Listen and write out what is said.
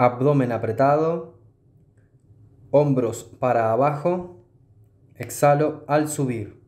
abdomen apretado, hombros para abajo, exhalo al subir.